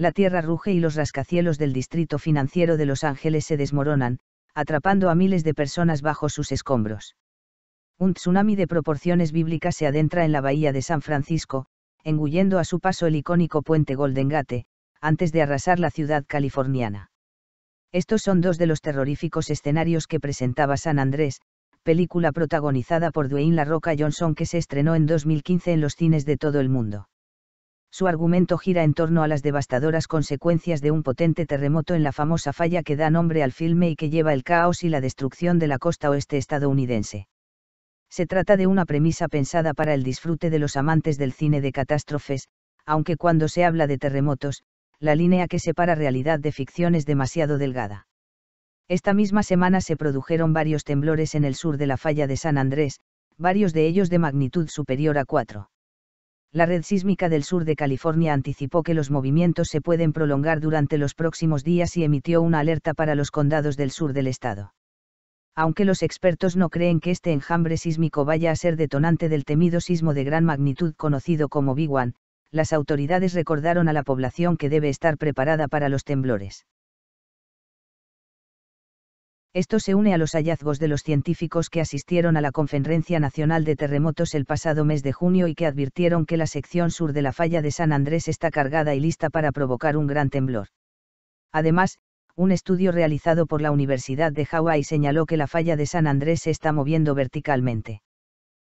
la tierra ruge y los rascacielos del distrito financiero de Los Ángeles se desmoronan, atrapando a miles de personas bajo sus escombros. Un tsunami de proporciones bíblicas se adentra en la bahía de San Francisco, engullendo a su paso el icónico puente Golden Gate, antes de arrasar la ciudad californiana. Estos son dos de los terroríficos escenarios que presentaba San Andrés, película protagonizada por Dwayne La Roca Johnson que se estrenó en 2015 en los cines de todo el mundo. Su argumento gira en torno a las devastadoras consecuencias de un potente terremoto en la famosa falla que da nombre al filme y que lleva el caos y la destrucción de la costa oeste estadounidense. Se trata de una premisa pensada para el disfrute de los amantes del cine de catástrofes, aunque cuando se habla de terremotos, la línea que separa realidad de ficción es demasiado delgada. Esta misma semana se produjeron varios temblores en el sur de la falla de San Andrés, varios de ellos de magnitud superior a 4 la red sísmica del sur de California anticipó que los movimientos se pueden prolongar durante los próximos días y emitió una alerta para los condados del sur del estado. Aunque los expertos no creen que este enjambre sísmico vaya a ser detonante del temido sismo de gran magnitud conocido como Big One, las autoridades recordaron a la población que debe estar preparada para los temblores. Esto se une a los hallazgos de los científicos que asistieron a la Conferencia Nacional de Terremotos el pasado mes de junio y que advirtieron que la sección sur de la falla de San Andrés está cargada y lista para provocar un gran temblor. Además, un estudio realizado por la Universidad de Hawái señaló que la falla de San Andrés se está moviendo verticalmente.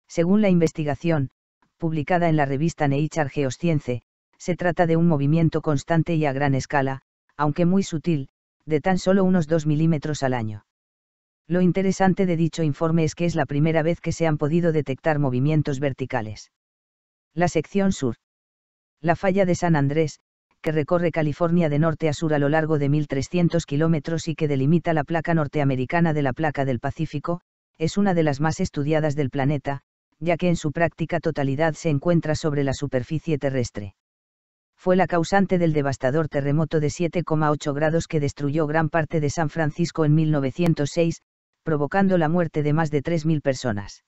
Según la investigación, publicada en la revista Nature Geoscience, se trata de un movimiento constante y a gran escala, aunque muy sutil, de tan solo unos 2 milímetros al año. Lo interesante de dicho informe es que es la primera vez que se han podido detectar movimientos verticales. La sección sur. La falla de San Andrés, que recorre California de norte a sur a lo largo de 1.300 kilómetros y que delimita la placa norteamericana de la placa del Pacífico, es una de las más estudiadas del planeta, ya que en su práctica totalidad se encuentra sobre la superficie terrestre fue la causante del devastador terremoto de 7,8 grados que destruyó gran parte de San Francisco en 1906, provocando la muerte de más de 3.000 personas.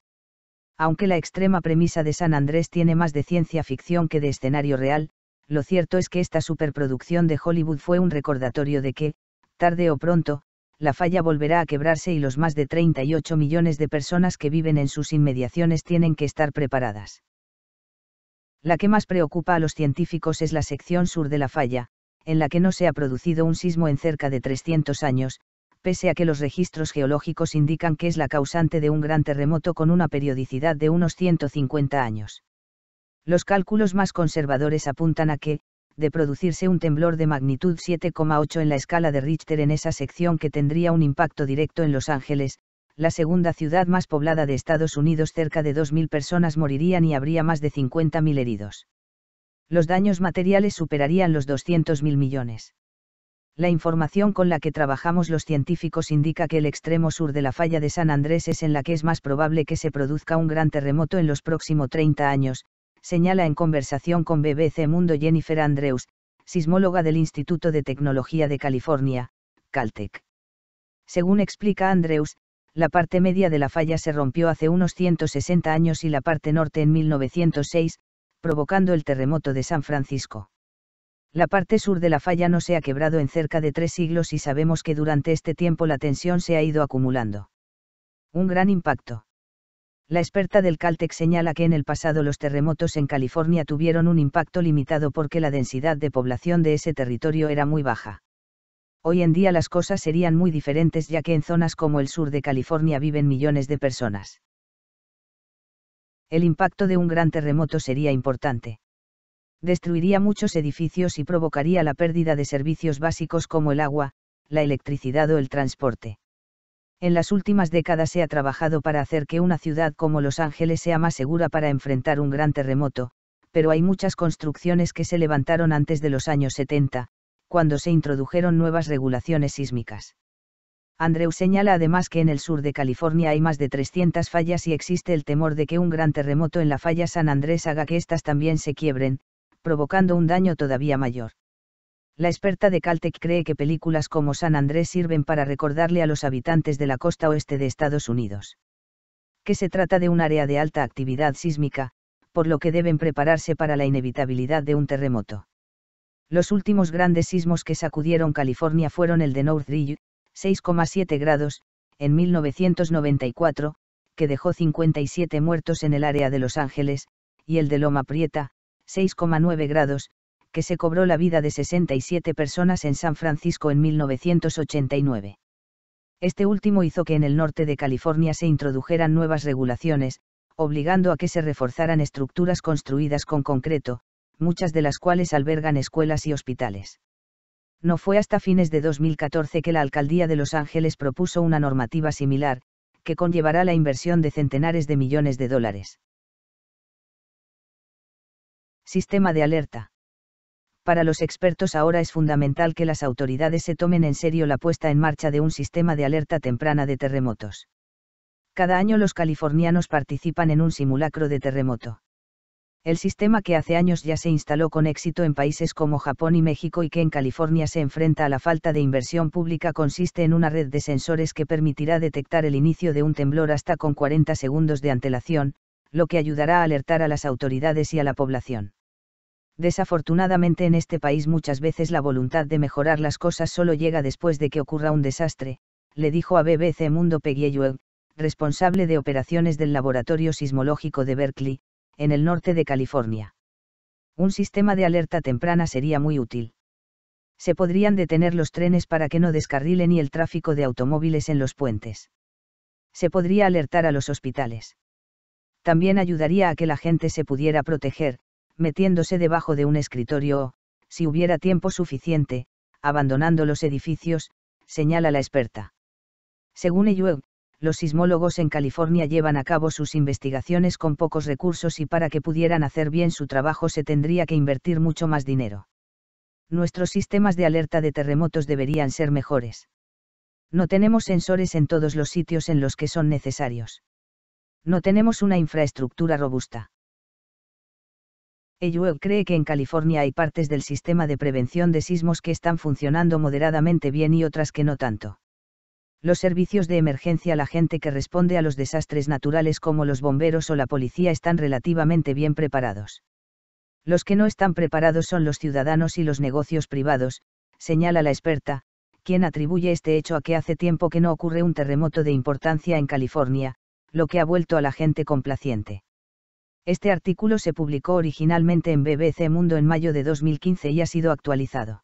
Aunque la extrema premisa de San Andrés tiene más de ciencia ficción que de escenario real, lo cierto es que esta superproducción de Hollywood fue un recordatorio de que, tarde o pronto, la falla volverá a quebrarse y los más de 38 millones de personas que viven en sus inmediaciones tienen que estar preparadas. La que más preocupa a los científicos es la sección sur de la falla, en la que no se ha producido un sismo en cerca de 300 años, pese a que los registros geológicos indican que es la causante de un gran terremoto con una periodicidad de unos 150 años. Los cálculos más conservadores apuntan a que, de producirse un temblor de magnitud 7,8 en la escala de Richter en esa sección que tendría un impacto directo en Los Ángeles, la segunda ciudad más poblada de Estados Unidos, cerca de 2.000 personas morirían y habría más de 50.000 heridos. Los daños materiales superarían los 200.000 millones. La información con la que trabajamos los científicos indica que el extremo sur de la falla de San Andrés es en la que es más probable que se produzca un gran terremoto en los próximos 30 años, señala en conversación con BBC Mundo Jennifer Andrews, sismóloga del Instituto de Tecnología de California, Caltech. Según explica Andrews, la parte media de la falla se rompió hace unos 160 años y la parte norte en 1906, provocando el terremoto de San Francisco. La parte sur de la falla no se ha quebrado en cerca de tres siglos y sabemos que durante este tiempo la tensión se ha ido acumulando. Un gran impacto. La experta del Caltech señala que en el pasado los terremotos en California tuvieron un impacto limitado porque la densidad de población de ese territorio era muy baja. Hoy en día las cosas serían muy diferentes ya que en zonas como el sur de California viven millones de personas. El impacto de un gran terremoto sería importante. Destruiría muchos edificios y provocaría la pérdida de servicios básicos como el agua, la electricidad o el transporte. En las últimas décadas se ha trabajado para hacer que una ciudad como Los Ángeles sea más segura para enfrentar un gran terremoto, pero hay muchas construcciones que se levantaron antes de los años 70, cuando se introdujeron nuevas regulaciones sísmicas. Andrew señala además que en el sur de California hay más de 300 fallas y existe el temor de que un gran terremoto en la falla San Andrés haga que éstas también se quiebren, provocando un daño todavía mayor. La experta de Caltech cree que películas como San Andrés sirven para recordarle a los habitantes de la costa oeste de Estados Unidos que se trata de un área de alta actividad sísmica, por lo que deben prepararse para la inevitabilidad de un terremoto. Los últimos grandes sismos que sacudieron California fueron el de Northridge, 6,7 grados, en 1994, que dejó 57 muertos en el área de Los Ángeles, y el de Loma Prieta, 6,9 grados, que se cobró la vida de 67 personas en San Francisco en 1989. Este último hizo que en el norte de California se introdujeran nuevas regulaciones, obligando a que se reforzaran estructuras construidas con concreto, muchas de las cuales albergan escuelas y hospitales. No fue hasta fines de 2014 que la Alcaldía de Los Ángeles propuso una normativa similar, que conllevará la inversión de centenares de millones de dólares. Sistema de alerta. Para los expertos ahora es fundamental que las autoridades se tomen en serio la puesta en marcha de un sistema de alerta temprana de terremotos. Cada año los californianos participan en un simulacro de terremoto el sistema que hace años ya se instaló con éxito en países como Japón y México y que en California se enfrenta a la falta de inversión pública consiste en una red de sensores que permitirá detectar el inicio de un temblor hasta con 40 segundos de antelación, lo que ayudará a alertar a las autoridades y a la población. Desafortunadamente en este país muchas veces la voluntad de mejorar las cosas solo llega después de que ocurra un desastre, le dijo a BBC Mundo Pegueyue, responsable de operaciones del Laboratorio Sismológico de Berkeley, en el norte de California. Un sistema de alerta temprana sería muy útil. Se podrían detener los trenes para que no descarrile ni el tráfico de automóviles en los puentes. Se podría alertar a los hospitales. También ayudaría a que la gente se pudiera proteger, metiéndose debajo de un escritorio o, si hubiera tiempo suficiente, abandonando los edificios, señala la experta. Según Ellweg, los sismólogos en California llevan a cabo sus investigaciones con pocos recursos y para que pudieran hacer bien su trabajo se tendría que invertir mucho más dinero. Nuestros sistemas de alerta de terremotos deberían ser mejores. No tenemos sensores en todos los sitios en los que son necesarios. No tenemos una infraestructura robusta. Ewell cree que en California hay partes del sistema de prevención de sismos que están funcionando moderadamente bien y otras que no tanto los servicios de emergencia la gente que responde a los desastres naturales como los bomberos o la policía están relativamente bien preparados. Los que no están preparados son los ciudadanos y los negocios privados, señala la experta, quien atribuye este hecho a que hace tiempo que no ocurre un terremoto de importancia en California, lo que ha vuelto a la gente complaciente. Este artículo se publicó originalmente en BBC Mundo en mayo de 2015 y ha sido actualizado.